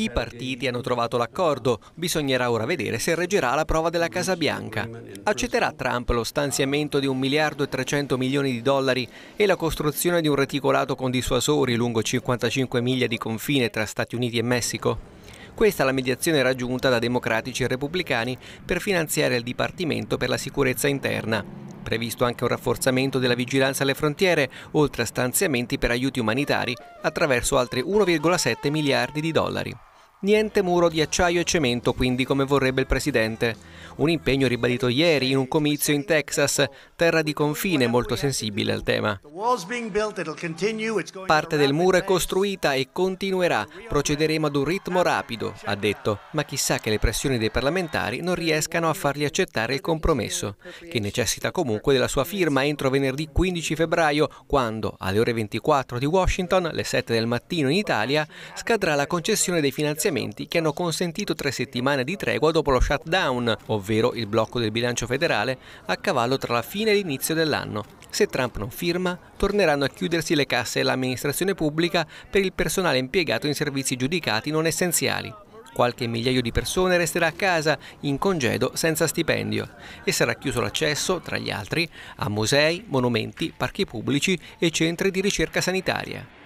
I partiti hanno trovato l'accordo, bisognerà ora vedere se reggerà la prova della Casa Bianca. Accetterà Trump lo stanziamento di 1 miliardo e 300 milioni di dollari e la costruzione di un reticolato con dissuasori lungo 55 miglia di confine tra Stati Uniti e Messico? Questa è la mediazione raggiunta da democratici e repubblicani per finanziare il Dipartimento per la sicurezza interna. Previsto anche un rafforzamento della vigilanza alle frontiere, oltre a stanziamenti per aiuti umanitari attraverso altri 1,7 miliardi di dollari. Niente muro di acciaio e cemento quindi come vorrebbe il presidente. Un impegno ribadito ieri in un comizio in Texas, terra di confine molto sensibile al tema. Parte del muro è costruita e continuerà, procederemo ad un ritmo rapido, ha detto, ma chissà che le pressioni dei parlamentari non riescano a fargli accettare il compromesso, che necessita comunque della sua firma entro venerdì 15 febbraio, quando alle ore 24 di Washington, le 7 del mattino in Italia, scadrà la concessione dei finanziamenti finanziamenti che hanno consentito tre settimane di tregua dopo lo shutdown, ovvero il blocco del bilancio federale, a cavallo tra la fine e l'inizio dell'anno. Se Trump non firma, torneranno a chiudersi le casse e l'amministrazione pubblica per il personale impiegato in servizi giudicati non essenziali. Qualche migliaio di persone resterà a casa, in congedo, senza stipendio e sarà chiuso l'accesso, tra gli altri, a musei, monumenti, parchi pubblici e centri di ricerca sanitaria.